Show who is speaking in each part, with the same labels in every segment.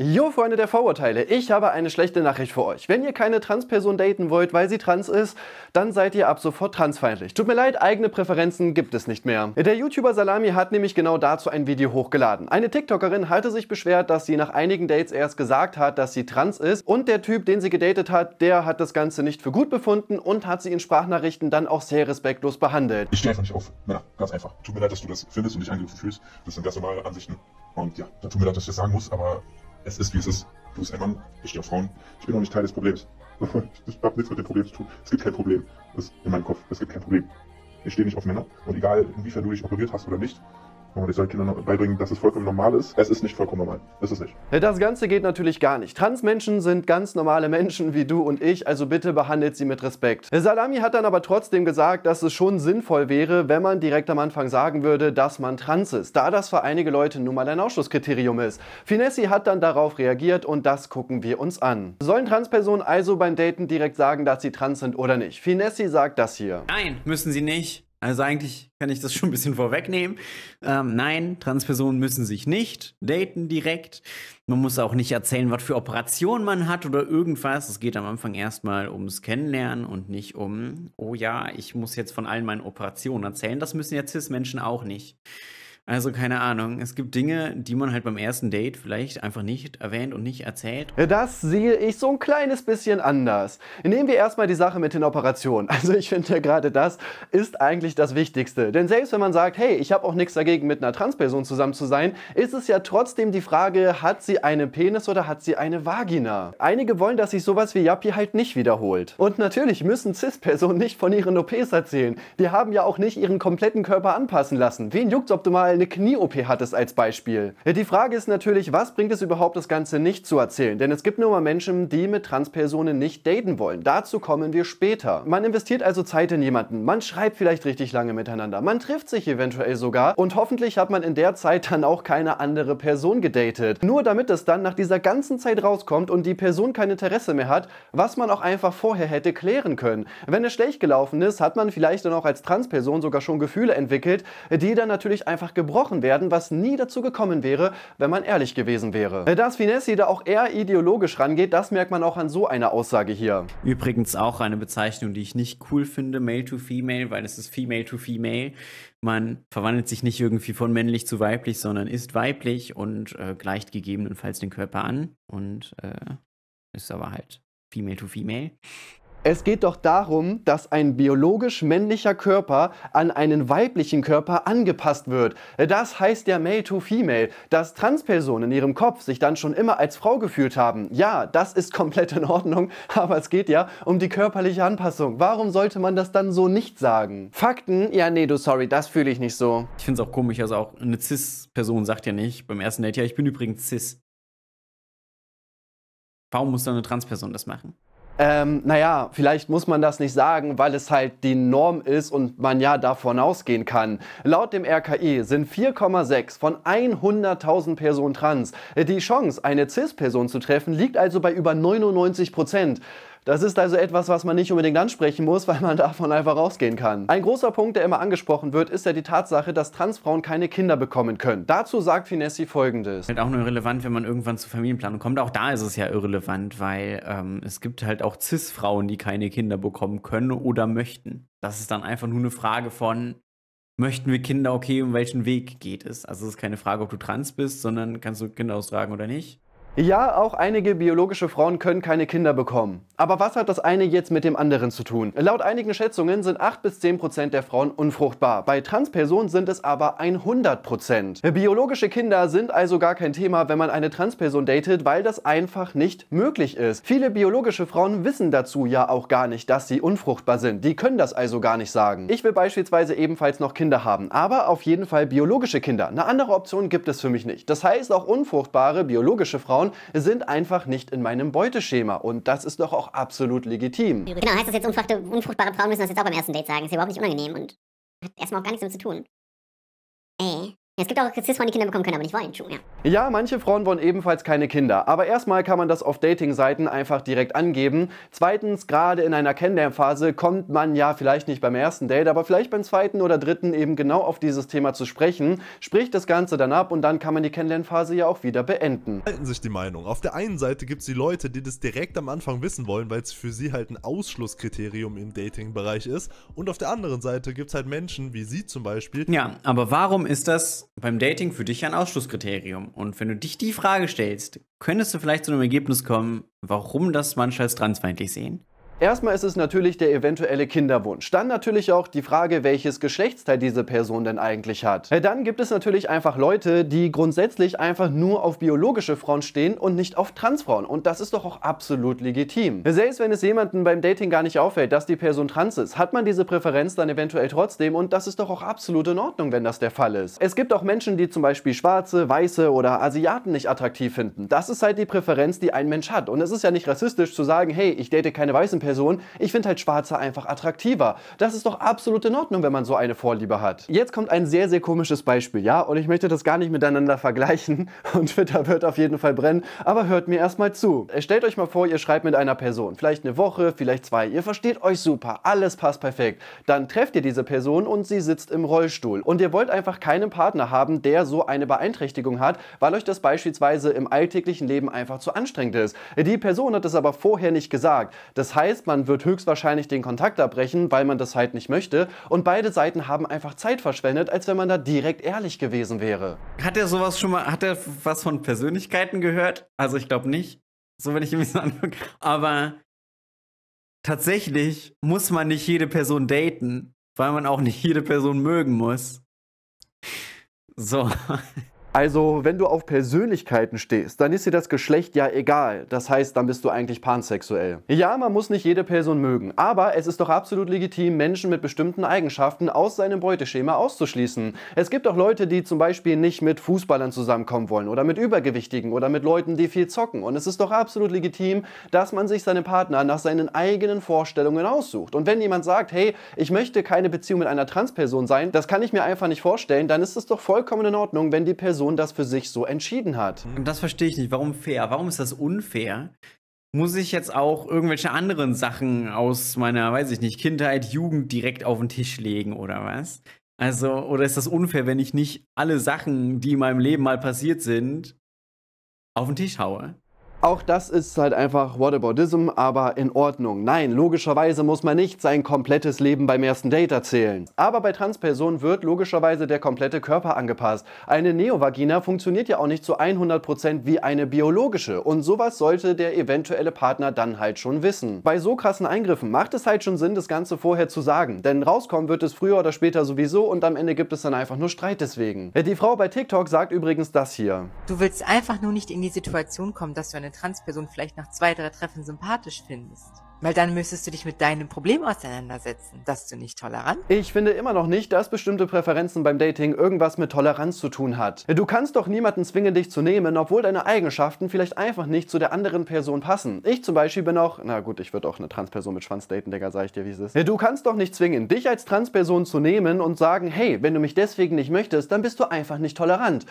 Speaker 1: Jo Freunde der Vorurteile, ich habe eine schlechte Nachricht für euch. Wenn ihr keine Transperson daten wollt, weil sie trans ist, dann seid ihr ab sofort transfeindlich. Tut mir leid, eigene Präferenzen gibt es nicht mehr. Der YouTuber Salami hat nämlich genau dazu ein Video hochgeladen. Eine TikTokerin hatte sich beschwert, dass sie nach einigen Dates erst gesagt hat, dass sie trans ist und der Typ, den sie gedatet hat, der hat das Ganze nicht für gut befunden und hat sie in Sprachnachrichten dann auch sehr respektlos behandelt. Ich stehe einfach nicht auf, Männer, ganz einfach. Tut mir leid, dass du das findest und dich angegriffen fühlst. Das sind ganz normale Ansichten. Und ja, tut mir leid, dass ich das sagen muss, aber es ist wie es ist. Du bist ein Mann, ich stehe auf Frauen. Ich bin auch nicht Teil des Problems. ich habe nichts mit dem Problem zu tun. Es gibt kein Problem. Das ist in meinem Kopf. Es gibt kein Problem. Ich stehe nicht auf Männer. Und egal, inwiefern du dich operiert hast oder nicht, wenn man das seinen Kindern beibringen, dass es vollkommen normal ist. Es ist nicht vollkommen normal. Es ist nicht. Das Ganze geht natürlich gar nicht. Transmenschen sind ganz normale Menschen wie du und ich, also bitte behandelt sie mit Respekt. Salami hat dann aber trotzdem gesagt, dass es schon sinnvoll wäre, wenn man direkt am Anfang sagen würde, dass man trans ist, da das für einige Leute nun mal ein Ausschlusskriterium ist. Finessi hat dann darauf reagiert und das gucken wir uns an. Sollen Transpersonen also beim Daten direkt sagen, dass sie trans sind oder nicht? Finessi sagt das hier.
Speaker 2: Nein, müssen sie nicht. Also eigentlich kann ich das schon ein bisschen vorwegnehmen. Ähm, nein, Transpersonen müssen sich nicht daten direkt. Man muss auch nicht erzählen, was für Operationen man hat oder irgendwas. Es geht am Anfang erstmal ums Kennenlernen und nicht um, oh ja, ich muss jetzt von allen meinen Operationen erzählen. Das müssen ja CIS-Menschen auch nicht. Also keine Ahnung. Es gibt Dinge, die man halt beim ersten Date vielleicht einfach nicht
Speaker 1: erwähnt und nicht erzählt. Das sehe ich so ein kleines bisschen anders. Nehmen wir erstmal die Sache mit den Operationen. Also ich finde ja gerade das ist eigentlich das Wichtigste. Denn selbst wenn man sagt, hey, ich habe auch nichts dagegen, mit einer Transperson zusammen zu sein, ist es ja trotzdem die Frage, hat sie einen Penis oder hat sie eine Vagina? Einige wollen, dass sich sowas wie Yappi halt nicht wiederholt. Und natürlich müssen Cis-Personen nicht von ihren OPs erzählen. Die haben ja auch nicht ihren kompletten Körper anpassen lassen. Wen juckt's, ob du mal mal eine Knie-OP hattest als Beispiel. Die Frage ist natürlich, was bringt es überhaupt, das Ganze nicht zu erzählen? Denn es gibt nur mal Menschen, die mit Transpersonen nicht daten wollen. Dazu kommen wir später. Man investiert also Zeit in jemanden, man schreibt vielleicht richtig lange miteinander, man trifft sich eventuell sogar und hoffentlich hat man in der Zeit dann auch keine andere Person gedatet. Nur damit es dann nach dieser ganzen Zeit rauskommt und die Person kein Interesse mehr hat, was man auch einfach vorher hätte klären können. Wenn es schlecht gelaufen ist, hat man vielleicht dann auch als Transperson sogar schon Gefühle entwickelt, die dann natürlich einfach gebrochen werden, was nie dazu gekommen wäre, wenn man ehrlich gewesen wäre. Äh, dass Finesse da auch eher ideologisch rangeht, das merkt man auch an so einer Aussage hier. Übrigens auch eine Bezeichnung,
Speaker 2: die ich nicht cool finde, Male to Female, weil es ist Female to Female. Man verwandelt sich nicht irgendwie von männlich zu weiblich, sondern ist weiblich und äh, gleicht gegebenenfalls den Körper
Speaker 1: an und äh, ist aber halt Female to Female. Es geht doch darum, dass ein biologisch männlicher Körper an einen weiblichen Körper angepasst wird. Das heißt ja Male to Female. Dass Transpersonen in ihrem Kopf sich dann schon immer als Frau gefühlt haben, ja, das ist komplett in Ordnung, aber es geht ja um die körperliche Anpassung. Warum sollte man das dann so nicht sagen? Fakten? Ja, nee, du, sorry, das fühle ich nicht so. Ich
Speaker 2: finde es auch komisch, also auch eine Cis-Person sagt ja nicht beim ersten Date, ja, ich bin übrigens Cis. Warum muss dann eine Transperson das machen?
Speaker 1: Ähm, naja, vielleicht muss man das nicht sagen, weil es halt die Norm ist und man ja davon ausgehen kann. Laut dem RKI sind 4,6 von 100.000 Personen trans. Die Chance, eine CIS-Person zu treffen, liegt also bei über 99 Prozent. Das ist also etwas, was man nicht unbedingt ansprechen muss, weil man davon einfach rausgehen kann. Ein großer Punkt, der immer angesprochen wird, ist ja die Tatsache, dass Transfrauen keine Kinder bekommen können. Dazu sagt Finessi folgendes. Halt auch nur irrelevant, wenn man irgendwann zur Familienplanung
Speaker 2: kommt. Auch da ist es ja irrelevant, weil ähm, es gibt halt auch Cis-Frauen, die keine Kinder bekommen können oder möchten. Das ist dann einfach nur eine Frage von, möchten wir Kinder, okay, um
Speaker 1: welchen Weg geht es? Also es ist keine Frage, ob du trans bist, sondern kannst du Kinder austragen oder nicht. Ja, auch einige biologische Frauen können keine Kinder bekommen. Aber was hat das eine jetzt mit dem anderen zu tun? Laut einigen Schätzungen sind 8 bis 10 Prozent der Frauen unfruchtbar. Bei Transpersonen sind es aber 100 Prozent. Biologische Kinder sind also gar kein Thema, wenn man eine Transperson datet, weil das einfach nicht möglich ist. Viele biologische Frauen wissen dazu ja auch gar nicht, dass sie unfruchtbar sind. Die können das also gar nicht sagen. Ich will beispielsweise ebenfalls noch Kinder haben, aber auf jeden Fall biologische Kinder. Eine andere Option gibt es für mich nicht. Das heißt, auch unfruchtbare biologische Frauen Frauen sind einfach nicht in meinem Beuteschema. Und das ist doch auch absolut legitim.
Speaker 2: Genau, heißt das jetzt, unfruchtbare Frauen müssen das jetzt auch beim ersten Date sagen. Ist ja überhaupt nicht unangenehm und hat erstmal auch gar nichts damit zu tun. Ey, äh. Es gibt auch Cis-Frauen, die Kinder bekommen können, aber nicht wollen.
Speaker 1: Ja. ja, manche Frauen wollen ebenfalls keine Kinder. Aber erstmal kann man das auf Dating-Seiten einfach direkt angeben. Zweitens, gerade in einer Kennenlernphase kommt man ja vielleicht nicht beim ersten Date, aber vielleicht beim zweiten oder dritten eben genau auf dieses Thema zu sprechen. Spricht das Ganze dann ab und dann kann man die Kennenlernphase ja auch wieder beenden. Halten sich die Meinung. Auf der einen Seite gibt es die Leute, die das direkt am Anfang wissen wollen, weil es für sie halt ein Ausschlusskriterium im Dating-Bereich ist. Und auf der anderen Seite gibt es halt Menschen wie sie zum Beispiel.
Speaker 2: Ja, aber warum ist das beim Dating für dich ein Ausschlusskriterium. Und wenn du dich die Frage stellst, könntest du vielleicht zu einem Ergebnis kommen, warum das manche als transfeindlich sehen?
Speaker 1: Erstmal ist es natürlich der eventuelle Kinderwunsch. Dann natürlich auch die Frage, welches Geschlechtsteil diese Person denn eigentlich hat. Äh, dann gibt es natürlich einfach Leute, die grundsätzlich einfach nur auf biologische Frauen stehen und nicht auf Transfrauen. Und das ist doch auch absolut legitim. Äh, selbst wenn es jemandem beim Dating gar nicht auffällt, dass die Person trans ist, hat man diese Präferenz dann eventuell trotzdem und das ist doch auch absolut in Ordnung, wenn das der Fall ist. Es gibt auch Menschen, die zum Beispiel Schwarze, Weiße oder Asiaten nicht attraktiv finden. Das ist halt die Präferenz, die ein Mensch hat. Und es ist ja nicht rassistisch zu sagen, hey, ich date keine weißen Personen, Person, ich finde halt Schwarze einfach attraktiver. Das ist doch absolut in Ordnung, wenn man so eine Vorliebe hat. Jetzt kommt ein sehr, sehr komisches Beispiel, ja? Und ich möchte das gar nicht miteinander vergleichen und Twitter wird auf jeden Fall brennen, aber hört mir erstmal zu. Stellt euch mal vor, ihr schreibt mit einer Person, vielleicht eine Woche, vielleicht zwei, ihr versteht euch super, alles passt perfekt. Dann trefft ihr diese Person und sie sitzt im Rollstuhl. Und ihr wollt einfach keinen Partner haben, der so eine Beeinträchtigung hat, weil euch das beispielsweise im alltäglichen Leben einfach zu anstrengend ist. Die Person hat es aber vorher nicht gesagt. Das heißt, weiß, man wird höchstwahrscheinlich den Kontakt abbrechen, weil man das halt nicht möchte. Und beide Seiten haben einfach Zeit verschwendet, als wenn man da direkt ehrlich gewesen wäre.
Speaker 2: Hat er sowas schon mal, hat er was von Persönlichkeiten gehört? Also ich glaube nicht. So wenn ich ihm so angucke. Aber tatsächlich muss man nicht jede Person daten,
Speaker 1: weil man auch nicht
Speaker 2: jede Person mögen muss.
Speaker 1: So. Also, wenn du auf Persönlichkeiten stehst, dann ist dir das Geschlecht ja egal. Das heißt, dann bist du eigentlich pansexuell. Ja, man muss nicht jede Person mögen, aber es ist doch absolut legitim, Menschen mit bestimmten Eigenschaften aus seinem Beuteschema auszuschließen. Es gibt auch Leute, die zum Beispiel nicht mit Fußballern zusammenkommen wollen oder mit Übergewichtigen oder mit Leuten, die viel zocken. Und es ist doch absolut legitim, dass man sich seinen Partner nach seinen eigenen Vorstellungen aussucht. Und wenn jemand sagt, hey, ich möchte keine Beziehung mit einer Transperson sein, das kann ich mir einfach nicht vorstellen, dann ist es doch vollkommen in Ordnung, wenn die Person Person das für sich so entschieden hat.
Speaker 2: Das verstehe ich nicht. Warum fair? Warum ist das unfair? Muss ich jetzt auch irgendwelche anderen Sachen aus meiner, weiß ich nicht, Kindheit, Jugend direkt auf den Tisch legen oder was? Also, oder ist das unfair, wenn ich nicht alle Sachen, die in meinem Leben mal passiert sind, auf den Tisch haue?
Speaker 1: Auch das ist halt einfach Whataboutism, aber in Ordnung. Nein, logischerweise muss man nicht sein komplettes Leben beim ersten Date erzählen. Aber bei Transpersonen wird logischerweise der komplette Körper angepasst. Eine Neovagina funktioniert ja auch nicht zu 100% wie eine biologische und sowas sollte der eventuelle Partner dann halt schon wissen. Bei so krassen Eingriffen macht es halt schon Sinn, das Ganze vorher zu sagen, denn rauskommen wird es früher oder später sowieso und am Ende gibt es dann einfach nur Streit deswegen. Die Frau bei TikTok sagt übrigens das hier.
Speaker 2: Du willst einfach nur nicht in die Situation kommen, dass du eine Transperson vielleicht nach zwei, drei Treffen sympathisch findest. Weil dann müsstest du dich mit deinem Problem auseinandersetzen.
Speaker 1: Das du nicht tolerant? Ich finde immer noch nicht, dass bestimmte Präferenzen beim Dating irgendwas mit Toleranz zu tun hat. Du kannst doch niemanden zwingen, dich zu nehmen, obwohl deine Eigenschaften vielleicht einfach nicht zu der anderen Person passen. Ich zum Beispiel bin auch, na gut, ich würde auch eine Transperson mit Schwanz daten, Digga, sag ich dir, wie es ist. Du kannst doch nicht zwingen, dich als Transperson zu nehmen und sagen, hey, wenn du mich deswegen nicht möchtest, dann bist du einfach nicht tolerant.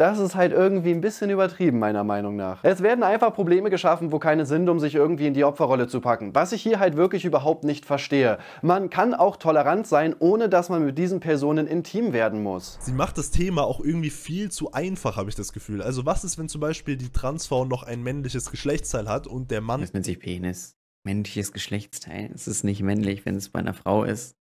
Speaker 1: Das ist halt irgendwie ein bisschen übertrieben, meiner Meinung nach. Es werden einfach Probleme geschaffen, wo keine sind, um sich irgendwie in die Opferrolle zu packen. Was ich hier halt wirklich überhaupt nicht verstehe. Man kann auch tolerant sein, ohne dass man mit diesen Personen intim werden muss. Sie macht das Thema auch irgendwie viel zu einfach, habe ich das Gefühl. Also was ist, wenn zum Beispiel die Transfrau noch ein männliches Geschlechtsteil hat und der Mann... Das nennt sich Penis. Männliches Geschlechtsteil.
Speaker 2: Es ist nicht männlich, wenn es bei einer
Speaker 1: Frau ist.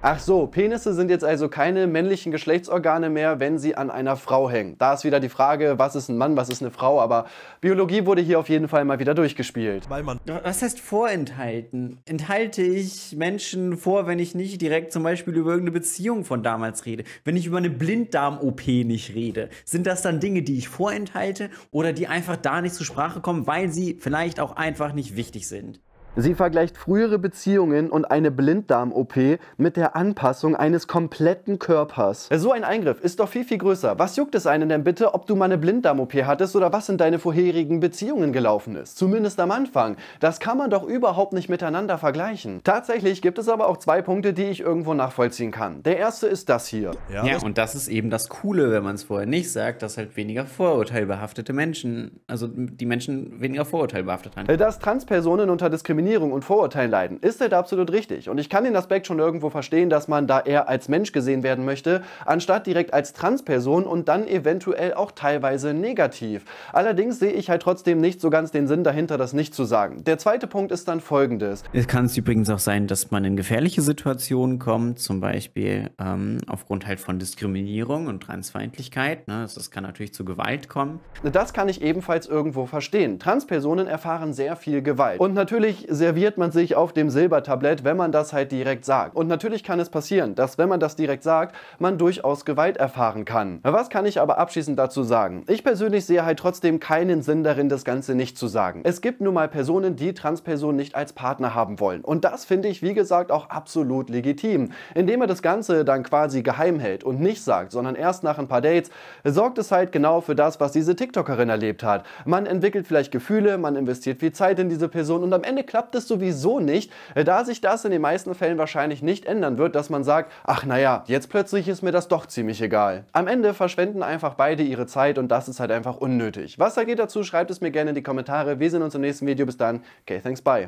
Speaker 1: Ach so, Penisse sind jetzt also keine männlichen Geschlechtsorgane mehr, wenn sie an einer Frau hängen. Da ist wieder die Frage, was ist ein Mann, was ist eine Frau, aber Biologie wurde hier auf jeden Fall mal wieder durchgespielt. Weil man was heißt vorenthalten? Enthalte
Speaker 2: ich Menschen vor, wenn ich nicht direkt zum Beispiel über irgendeine Beziehung von damals rede? Wenn ich über eine Blinddarm-OP nicht rede? Sind das dann Dinge, die ich vorenthalte oder die einfach da nicht zur Sprache kommen, weil sie vielleicht auch einfach nicht wichtig sind?
Speaker 1: Sie vergleicht frühere Beziehungen und eine Blinddarm-OP mit der Anpassung eines kompletten Körpers. Äh, so ein Eingriff ist doch viel, viel größer. Was juckt es einen denn bitte, ob du mal eine Blinddarm-OP hattest oder was in deine vorherigen Beziehungen gelaufen ist? Zumindest am Anfang. Das kann man doch überhaupt nicht miteinander vergleichen. Tatsächlich gibt es aber auch zwei Punkte, die ich irgendwo nachvollziehen kann. Der erste ist das hier. Ja, ja und das ist eben das Coole, wenn man es vorher nicht sagt, dass halt weniger vorurteilbehaftete Menschen, also die Menschen weniger vorurteilbehaftet haben. Äh, dass Transpersonen unter Diskriminierung Diskriminierung und Vorurteilen leiden, ist halt absolut richtig. Und ich kann den Aspekt schon irgendwo verstehen, dass man da eher als Mensch gesehen werden möchte, anstatt direkt als Transperson und dann eventuell auch teilweise negativ. Allerdings sehe ich halt trotzdem nicht so ganz den Sinn dahinter, das nicht zu sagen. Der zweite Punkt ist dann folgendes.
Speaker 2: Es kann es übrigens auch sein, dass man in gefährliche Situationen kommt, zum Beispiel ähm, aufgrund halt von Diskriminierung
Speaker 1: und Transfeindlichkeit. Ne? Das kann natürlich zu Gewalt kommen. Das kann ich ebenfalls irgendwo verstehen. Transpersonen erfahren sehr viel Gewalt. Und natürlich serviert man sich auf dem Silbertablett, wenn man das halt direkt sagt. Und natürlich kann es passieren, dass wenn man das direkt sagt, man durchaus Gewalt erfahren kann. Was kann ich aber abschließend dazu sagen? Ich persönlich sehe halt trotzdem keinen Sinn darin, das Ganze nicht zu sagen. Es gibt nun mal Personen, die Transpersonen nicht als Partner haben wollen. Und das finde ich, wie gesagt, auch absolut legitim. Indem er das Ganze dann quasi geheim hält und nicht sagt, sondern erst nach ein paar Dates, sorgt es halt genau für das, was diese TikTokerin erlebt hat. Man entwickelt vielleicht Gefühle, man investiert viel Zeit in diese Person und am Ende klappt klappt es sowieso nicht, äh, da sich das in den meisten Fällen wahrscheinlich nicht ändern wird, dass man sagt, ach naja, jetzt plötzlich ist mir das doch ziemlich egal. Am Ende verschwenden einfach beide ihre Zeit und das ist halt einfach unnötig. Was da geht dazu, schreibt es mir gerne in die Kommentare. Wir sehen uns im nächsten Video. Bis dann. Okay, thanks, bye.